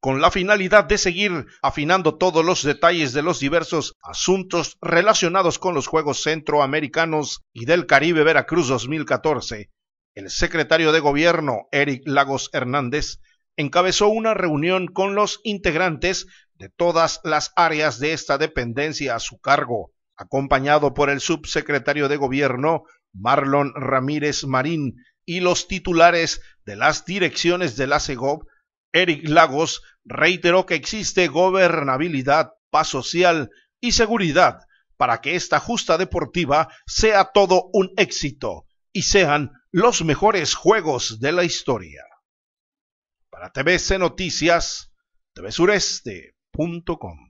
con la finalidad de seguir afinando todos los detalles de los diversos asuntos relacionados con los Juegos Centroamericanos y del Caribe Veracruz 2014. El secretario de Gobierno, Eric Lagos Hernández, encabezó una reunión con los integrantes de todas las áreas de esta dependencia a su cargo, acompañado por el subsecretario de Gobierno, Marlon Ramírez Marín, y los titulares de las direcciones de la CEGOB, Eric Lagos reiteró que existe gobernabilidad, paz social y seguridad para que esta justa deportiva sea todo un éxito y sean los mejores juegos de la historia. Para TBC Noticias, tvsureste.com.